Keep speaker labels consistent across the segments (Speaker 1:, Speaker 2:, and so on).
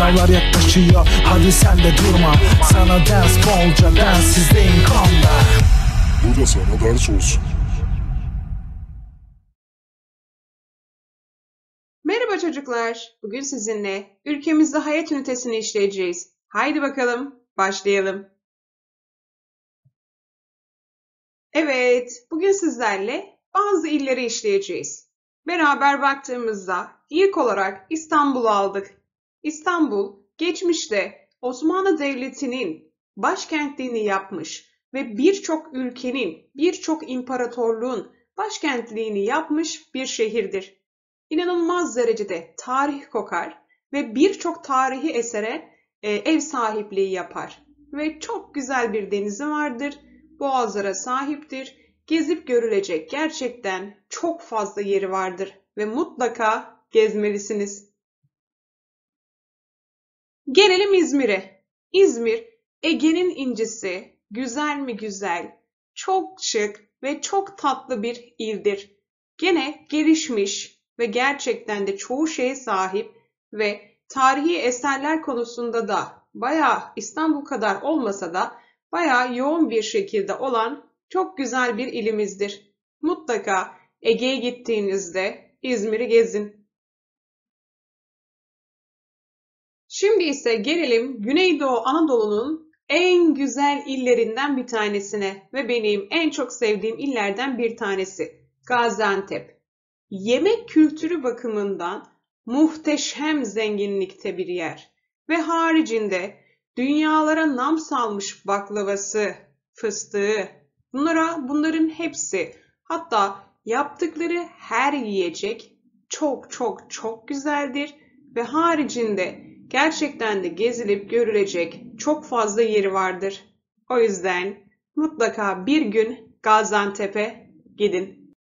Speaker 1: Sınavlar yaklaşıyor hadi sen de durma Sana ders bolca ben sizdeyim Bu da sana ders olsun Merhaba çocuklar. Bugün sizinle ülkemizde hayat ünitesini işleyeceğiz. Haydi bakalım başlayalım. Evet, bugün sizlerle bazı illeri işleyeceğiz. Beraber baktığımızda ilk olarak İstanbul'u aldık. İstanbul geçmişte Osmanlı Devleti'nin başkentliğini yapmış ve birçok ülkenin, birçok imparatorluğun başkentliğini yapmış bir şehirdir. İnanılmaz derecede tarih kokar ve birçok tarihi esere e, ev sahipliği yapar. Ve çok güzel bir denizi vardır, boğazlara sahiptir, gezip görülecek gerçekten çok fazla yeri vardır ve mutlaka gezmelisiniz. Gelelim İzmir'e. İzmir, Ege'nin incisi, güzel mi güzel, çok şık ve çok tatlı bir ildir. Gene gelişmiş ve gerçekten de çoğu şeye sahip ve tarihi eserler konusunda da bayağı İstanbul kadar olmasa da bayağı yoğun bir şekilde olan çok güzel bir ilimizdir. Mutlaka Ege'ye gittiğinizde İzmir'i gezin. Şimdi ise gelelim Güneydoğu Anadolu'nun en güzel illerinden bir tanesine ve benim en çok sevdiğim illerden bir tanesi Gaziantep. Yemek kültürü bakımından muhteşem zenginlikte bir yer ve haricinde dünyalara nam salmış baklavası, fıstığı, bunlara bunların hepsi hatta yaptıkları her yiyecek çok çok çok güzeldir ve haricinde gerçekten de gezilip görülecek çok fazla yeri vardır. O yüzden mutlaka bir gün Gaziantep'e gidin.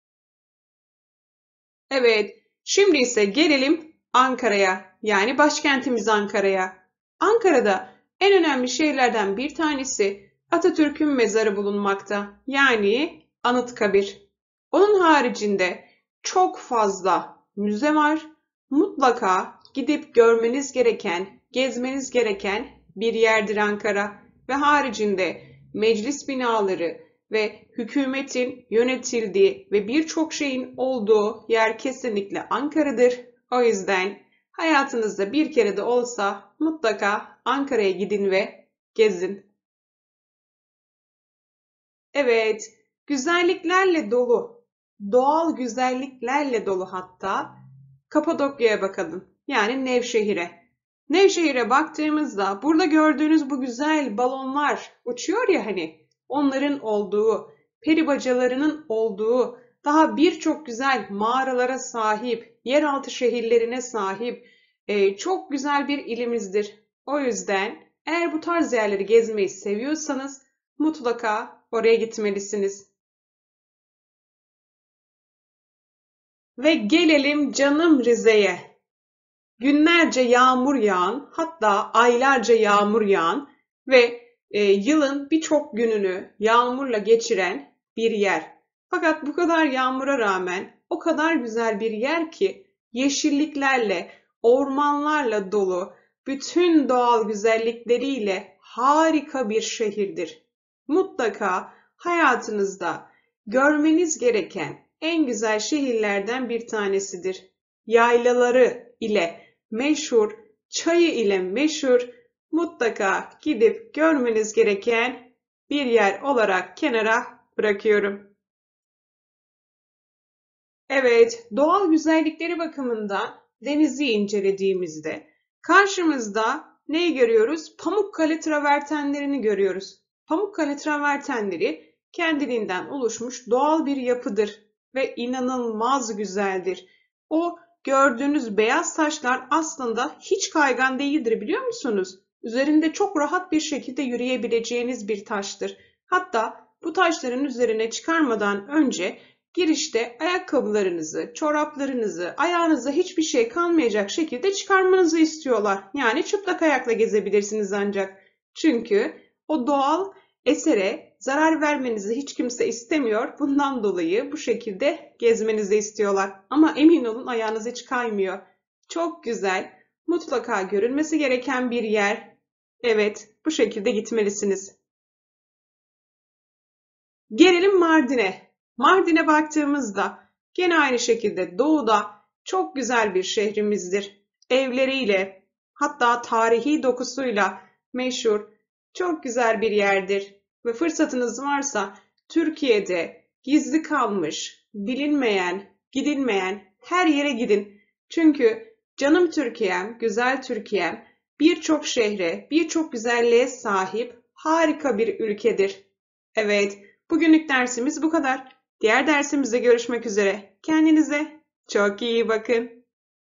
Speaker 1: Evet, şimdi ise gelelim Ankara'ya. Yani başkentimiz Ankara'ya. Ankara'da en önemli şehirlerden bir tanesi Atatürk'ün mezarı bulunmakta. Yani Anıtkabir. Onun haricinde çok fazla müze var. Mutlaka gidip görmeniz gereken, gezmeniz gereken bir yerdir Ankara ve haricinde meclis binaları ve hükümetin yönetildiği ve birçok şeyin olduğu yer kesinlikle Ankara'dır. O yüzden hayatınızda bir kere de olsa mutlaka Ankara'ya gidin ve gezin. Evet, güzelliklerle dolu, doğal güzelliklerle dolu hatta Kapadokya'ya bakalım yani Nevşehir'e. Nevşehir'e baktığımızda burada gördüğünüz bu güzel balonlar uçuyor ya hani onların olduğu, peri bacalarının olduğu, daha birçok güzel mağaralara sahip, yeraltı şehirlerine sahip e, çok güzel bir ilimizdir. O yüzden eğer bu tarz yerleri gezmeyi seviyorsanız mutlaka oraya gitmelisiniz. Ve gelelim canım Rize'ye günlerce yağmur yağan, hatta aylarca yağmur yağan ve e, yılın birçok gününü yağmurla geçiren bir yer. Fakat bu kadar yağmura rağmen o kadar güzel bir yer ki yeşilliklerle, ormanlarla dolu, bütün doğal güzellikleriyle harika bir şehirdir. Mutlaka hayatınızda görmeniz gereken en güzel şehirlerden bir tanesidir. Yaylaları ile meşhur, çayı ile meşhur, mutlaka gidip görmeniz gereken bir yer olarak kenara bırakıyorum. Evet, doğal güzellikleri bakımından denizi incelediğimizde karşımızda neyi görüyoruz? Pamukkale travertenlerini görüyoruz. Pamukkale travertenleri kendiliğinden oluşmuş doğal bir yapıdır ve inanılmaz güzeldir. O Gördüğünüz beyaz taşlar aslında hiç kaygan değildir biliyor musunuz? Üzerinde çok rahat bir şekilde yürüyebileceğiniz bir taştır. Hatta bu taşların üzerine çıkarmadan önce girişte ayakkabılarınızı, çoraplarınızı, ayağınıza hiçbir şey kalmayacak şekilde çıkarmanızı istiyorlar. Yani çıplak ayakla gezebilirsiniz ancak. Çünkü o doğal esere Zarar vermenizi hiç kimse istemiyor. Bundan dolayı bu şekilde gezmenizi istiyorlar. Ama emin olun ayağınız hiç kaymıyor. Çok güzel. Mutlaka görülmesi gereken bir yer. Evet, bu şekilde gitmelisiniz. Gelelim Mardin'e. Mardin'e baktığımızda gene aynı şekilde doğuda çok güzel bir şehrimizdir. Evleriyle, hatta tarihi dokusuyla meşhur, çok güzel bir yerdir ve fırsatınız varsa Türkiye'de gizli kalmış, bilinmeyen, gidilmeyen her yere gidin. Çünkü canım Türkiye'm, güzel Türkiye'm birçok şehre, birçok güzelliğe sahip harika bir ülkedir. Evet, bugünlük dersimiz bu kadar. Diğer dersimizde görüşmek üzere. Kendinize çok iyi bakın.